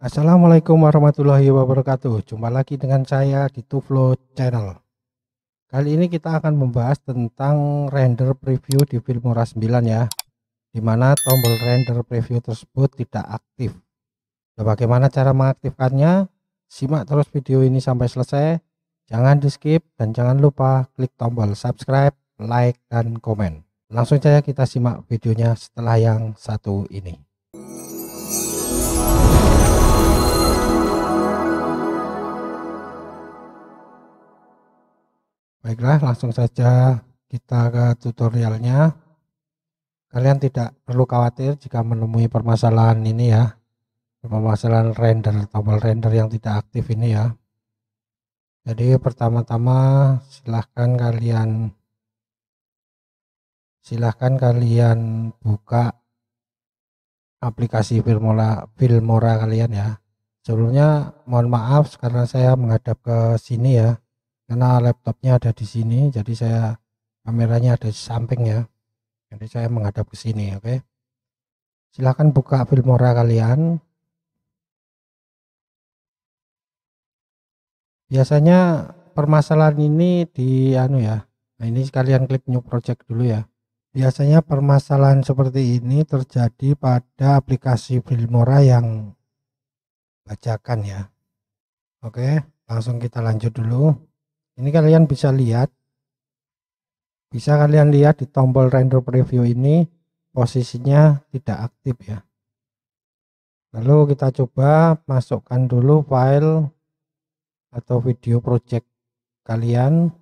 Assalamualaikum warahmatullahi wabarakatuh. Jumpa lagi dengan saya di Tuflo Channel. Kali ini kita akan membahas tentang render preview di Filmora 9 ya. Dimana tombol render preview tersebut tidak aktif. Dan nah, bagaimana cara mengaktifkannya? Simak terus video ini sampai selesai. Jangan di skip dan jangan lupa klik tombol subscribe, like, dan komen. Langsung saja kita simak videonya setelah yang satu ini. Baiklah, langsung saja kita ke tutorialnya. Kalian tidak perlu khawatir jika menemui permasalahan ini ya. Permasalahan render, tombol render yang tidak aktif ini ya. Jadi pertama-tama silahkan kalian silahkan kalian buka aplikasi Filmora, Filmora kalian ya. Sebelumnya mohon maaf karena saya menghadap ke sini ya karena laptopnya ada di sini jadi saya kameranya ada di samping ya jadi saya menghadap ke sini oke okay? silahkan buka Filmora kalian biasanya permasalahan ini di anu ya nah ini sekalian klik new project dulu ya biasanya permasalahan seperti ini terjadi pada aplikasi Filmora yang bacakan ya oke okay, langsung kita lanjut dulu ini kalian bisa lihat bisa kalian lihat di tombol render preview ini posisinya tidak aktif ya lalu kita coba masukkan dulu file atau video project kalian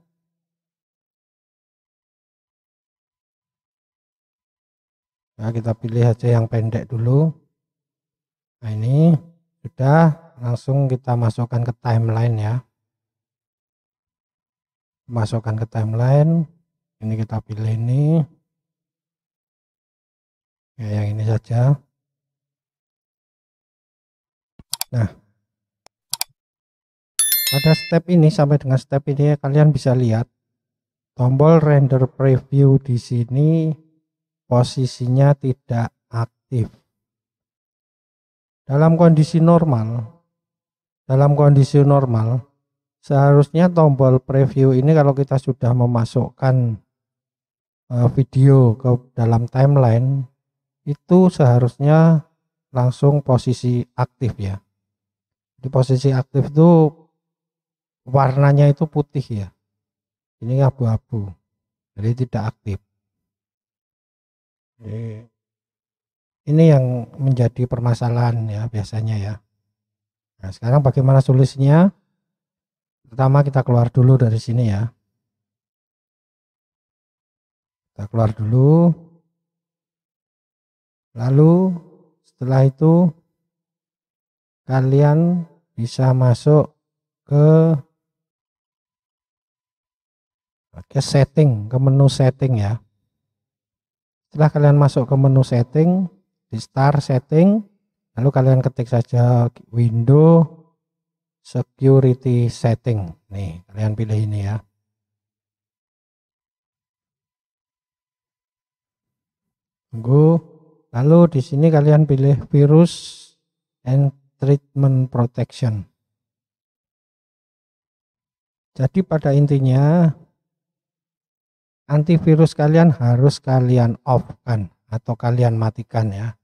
ya kita pilih aja yang pendek dulu nah ini sudah langsung kita masukkan ke timeline ya masukkan ke timeline ini kita pilih ini ya yang ini saja nah pada step ini sampai dengan step ini kalian bisa lihat tombol render preview di sini posisinya tidak aktif dalam kondisi normal dalam kondisi normal seharusnya tombol preview ini kalau kita sudah memasukkan eh, video ke dalam timeline itu seharusnya langsung posisi aktif ya di posisi aktif itu warnanya itu putih ya ini abu-abu jadi tidak aktif jadi, ini yang menjadi permasalahan ya biasanya ya nah sekarang bagaimana solusinya Pertama kita keluar dulu dari sini ya. Kita keluar dulu. Lalu setelah itu kalian bisa masuk ke ke setting, ke menu setting ya. Setelah kalian masuk ke menu setting, di start setting, lalu kalian ketik saja window security setting. Nih, kalian pilih ini ya. Tunggu. Lalu di sini kalian pilih virus and treatment protection. Jadi pada intinya antivirus kalian harus kalian off kan atau kalian matikan ya.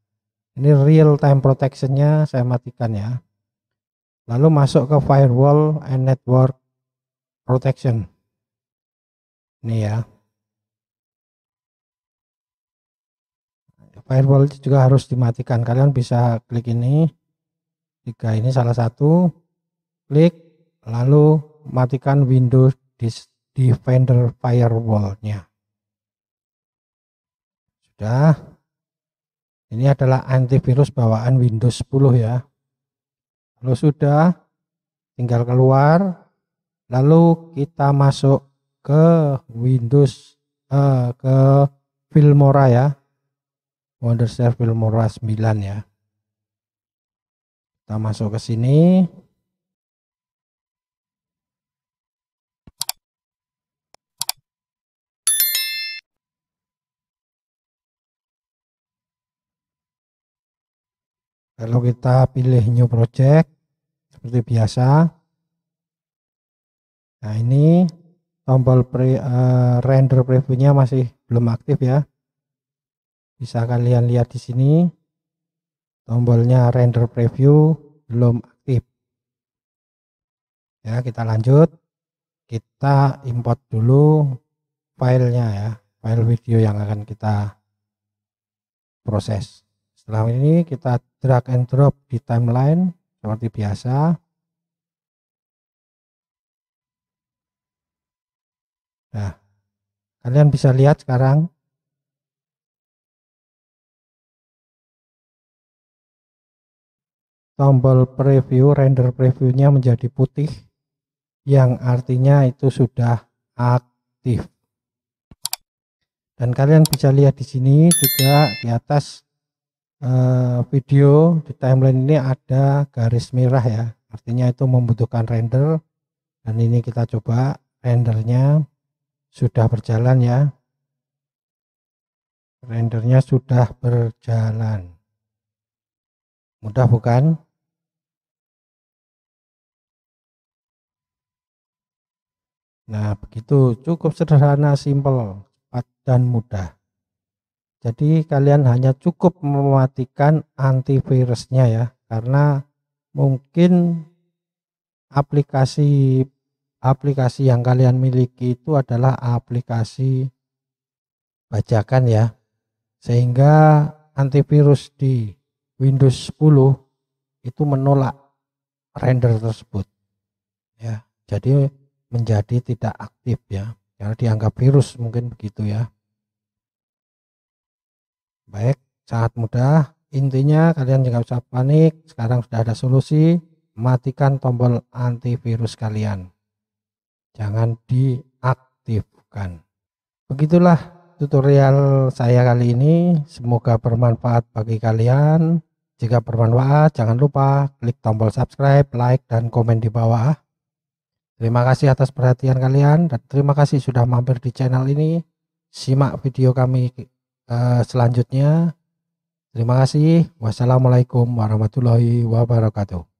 Ini real time protectionnya saya matikan ya lalu masuk ke firewall and network protection ini ya firewall juga harus dimatikan kalian bisa klik ini tiga ini salah satu klik lalu matikan Windows Defender Firewall-nya. sudah ini adalah antivirus bawaan Windows 10 ya lo sudah, tinggal keluar. Lalu kita masuk ke Windows, uh, ke Filmora ya. Wondershare Filmora 9 ya. Kita masuk ke sini. Lalu kita pilih new project seperti biasa. Nah, ini tombol pre, uh, render previewnya masih belum aktif ya. Bisa kalian lihat di sini tombolnya render preview belum aktif. Ya, kita lanjut. Kita import dulu filenya ya, file video yang akan kita proses. Setelah ini kita drag and drop di timeline seperti biasa. Nah, kalian bisa lihat sekarang tombol preview, render previewnya menjadi putih yang artinya itu sudah aktif. Dan kalian bisa lihat di sini juga di atas Eh, video di timeline ini ada garis merah ya artinya itu membutuhkan render dan ini kita coba rendernya sudah berjalan ya rendernya sudah berjalan mudah bukan nah begitu cukup sederhana simple cepat dan mudah jadi kalian hanya cukup mematikan antivirusnya ya, karena mungkin aplikasi aplikasi yang kalian miliki itu adalah aplikasi bajakan ya. Sehingga antivirus di Windows 10 itu menolak render tersebut. Ya, jadi menjadi tidak aktif ya karena dianggap virus mungkin begitu ya. Baik, sangat mudah. Intinya kalian jangan usah panik, sekarang sudah ada solusi, matikan tombol antivirus kalian. Jangan diaktifkan. Begitulah tutorial saya kali ini, semoga bermanfaat bagi kalian. Jika bermanfaat, jangan lupa klik tombol subscribe, like, dan komen di bawah. Terima kasih atas perhatian kalian dan terima kasih sudah mampir di channel ini. Simak video kami Eh, selanjutnya. Terima kasih. Wassalamualaikum warahmatullahi wabarakatuh.